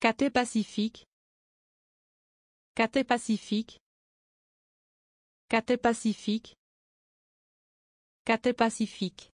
Cathay Pacifique Cathay Pacifique Cathay Pacifique Cathay Pacifique